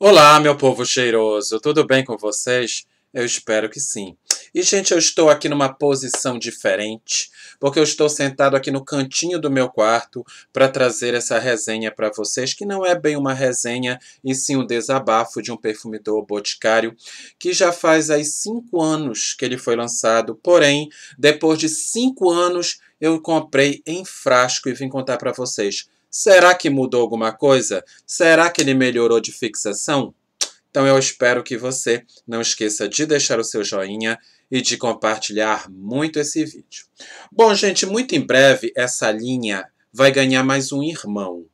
Olá, meu povo cheiroso, tudo bem com vocês? Eu espero que sim. E, gente, eu estou aqui numa posição diferente, porque eu estou sentado aqui no cantinho do meu quarto para trazer essa resenha para vocês, que não é bem uma resenha, e sim um desabafo de um perfumidor boticário, que já faz aí cinco anos que ele foi lançado, porém, depois de cinco anos, eu comprei em frasco e vim contar para vocês Será que mudou alguma coisa? Será que ele melhorou de fixação? Então eu espero que você não esqueça de deixar o seu joinha e de compartilhar muito esse vídeo. Bom, gente, muito em breve essa linha vai ganhar mais um irmão.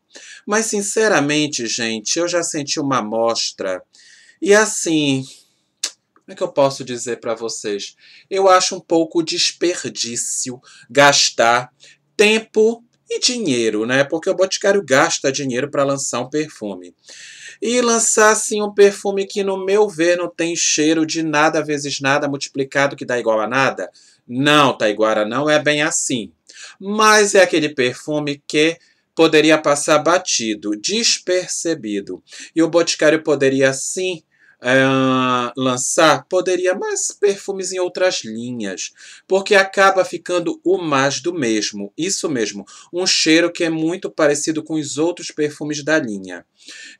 Mas, sinceramente, gente, eu já senti uma amostra. E assim, como é que eu posso dizer para vocês? Eu acho um pouco desperdício gastar tempo e dinheiro, né? Porque o Boticário gasta dinheiro para lançar um perfume. E lançar, assim, um perfume que, no meu ver, não tem cheiro de nada vezes nada multiplicado que dá igual a nada? Não, Taiguara, não é bem assim. Mas é aquele perfume que poderia passar batido, despercebido. E o Boticário poderia, sim, eh, lançar, poderia mais perfumes em outras linhas, porque acaba ficando o mais do mesmo. Isso mesmo, um cheiro que é muito parecido com os outros perfumes da linha.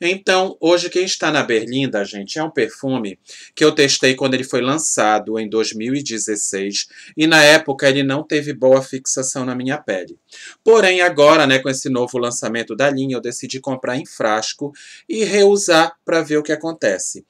Então, hoje quem está na Berlinda, gente, é um perfume que eu testei quando ele foi lançado em 2016 e na época ele não teve boa fixação na minha pele. Porém, agora, né, com esse novo lançamento da linha, eu decidi comprar em frasco e reusar para ver o que acontece.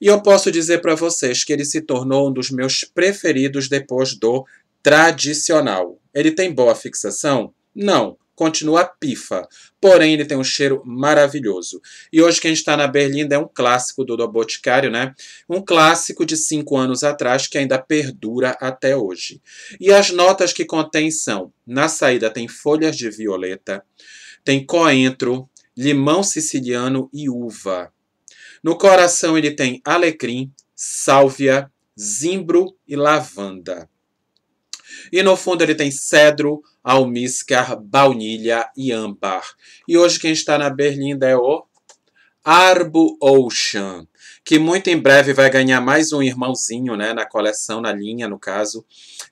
E eu posso dizer dizer para vocês que ele se tornou um dos meus preferidos depois do tradicional. Ele tem boa fixação? Não, continua pifa, porém ele tem um cheiro maravilhoso. E hoje quem está na Berlinda é um clássico do, do Boticário, né? Um clássico de cinco anos atrás que ainda perdura até hoje. E as notas que contém são: na saída tem folhas de violeta, tem coentro, limão siciliano e uva. No coração ele tem alecrim, sálvia, zimbro e lavanda. E no fundo ele tem cedro, almíscar, baunilha e âmbar. E hoje quem está na Berlinda é o Arbo Ocean, que muito em breve vai ganhar mais um irmãozinho né, na coleção, na linha, no caso,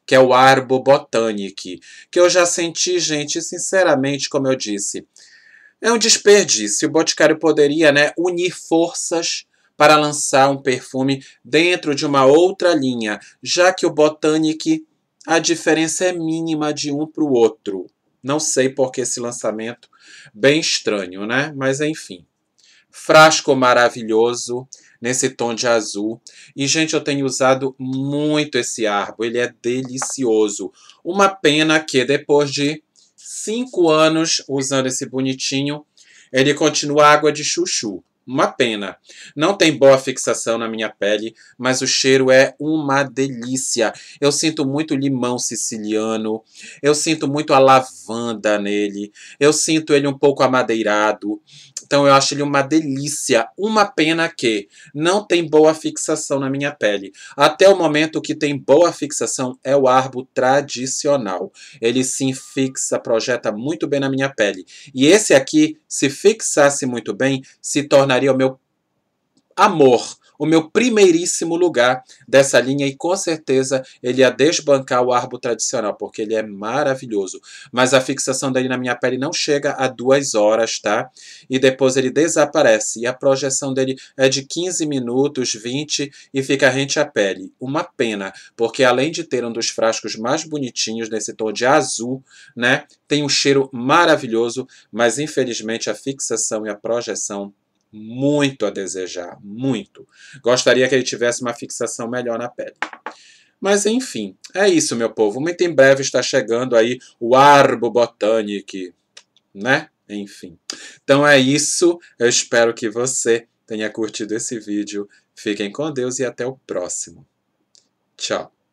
que é o Arbo Botanic, que eu já senti, gente, sinceramente, como eu disse, é um desperdício. O Boticário poderia né, unir forças para lançar um perfume dentro de uma outra linha, já que o Botanic a diferença é mínima de um para o outro. Não sei por que esse lançamento bem estranho, né? Mas enfim. Frasco maravilhoso nesse tom de azul. E gente, eu tenho usado muito esse arbo, ele é delicioso. Uma pena que depois de cinco anos usando esse bonitinho. Ele continua água de chuchu. Uma pena. Não tem boa fixação na minha pele, mas o cheiro é uma delícia. Eu sinto muito limão siciliano, eu sinto muito a lavanda nele, eu sinto ele um pouco amadeirado, então eu acho ele uma delícia. Uma pena que não tem boa fixação na minha pele. Até o momento que tem boa fixação é o arbo tradicional. Ele se fixa, projeta muito bem na minha pele. E esse aqui, se fixasse muito bem, se tornaria o meu amor o meu primeiríssimo lugar dessa linha e com certeza ele ia desbancar o arbo tradicional, porque ele é maravilhoso. Mas a fixação dele na minha pele não chega a duas horas, tá? E depois ele desaparece. E a projeção dele é de 15 minutos, 20 e fica rente à pele. Uma pena, porque além de ter um dos frascos mais bonitinhos nesse tom de azul, né? Tem um cheiro maravilhoso, mas infelizmente a fixação e a projeção muito a desejar, muito. Gostaria que ele tivesse uma fixação melhor na pele. Mas enfim, é isso, meu povo. Muito em breve está chegando aí o Arbo Botanic, né? Enfim. Então é isso. Eu espero que você tenha curtido esse vídeo. Fiquem com Deus e até o próximo. Tchau.